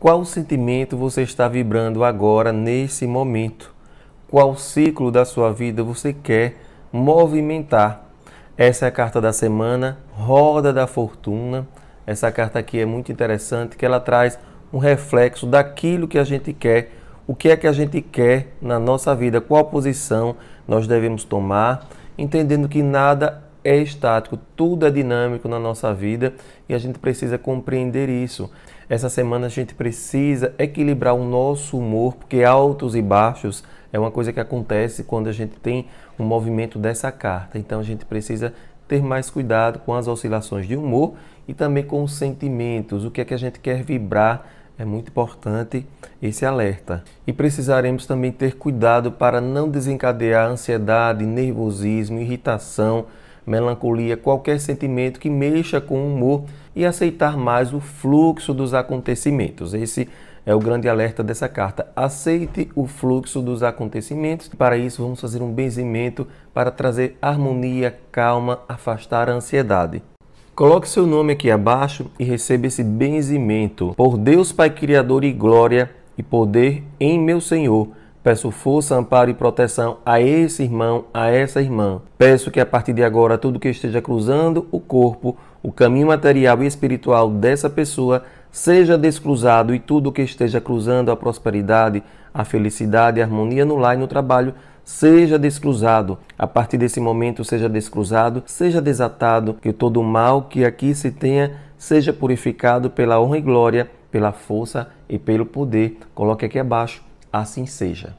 Qual sentimento você está vibrando agora nesse momento? Qual ciclo da sua vida você quer movimentar? Essa é a carta da semana, Roda da Fortuna. Essa carta aqui é muito interessante, que ela traz um reflexo daquilo que a gente quer, o que é que a gente quer na nossa vida, qual posição nós devemos tomar, entendendo que nada é estático, tudo é dinâmico na nossa vida e a gente precisa compreender isso. Essa semana a gente precisa equilibrar o nosso humor, porque altos e baixos é uma coisa que acontece quando a gente tem um movimento dessa carta. Então a gente precisa ter mais cuidado com as oscilações de humor e também com os sentimentos, o que é que a gente quer vibrar. É muito importante esse alerta. E precisaremos também ter cuidado para não desencadear ansiedade, nervosismo, irritação, melancolia, qualquer sentimento que mexa com o humor e aceitar mais o fluxo dos acontecimentos. Esse é o grande alerta dessa carta. Aceite o fluxo dos acontecimentos. Para isso, vamos fazer um benzimento para trazer harmonia, calma, afastar a ansiedade. Coloque seu nome aqui abaixo e receba esse benzimento. Por Deus Pai Criador e Glória e poder em meu Senhor Peço força, amparo e proteção a esse irmão, a essa irmã. Peço que a partir de agora tudo que esteja cruzando o corpo, o caminho material e espiritual dessa pessoa seja descruzado e tudo que esteja cruzando a prosperidade, a felicidade, a harmonia no lar e no trabalho seja descruzado. A partir desse momento seja descruzado, seja desatado, que todo o mal que aqui se tenha seja purificado pela honra e glória, pela força e pelo poder. Coloque aqui abaixo Assim seja.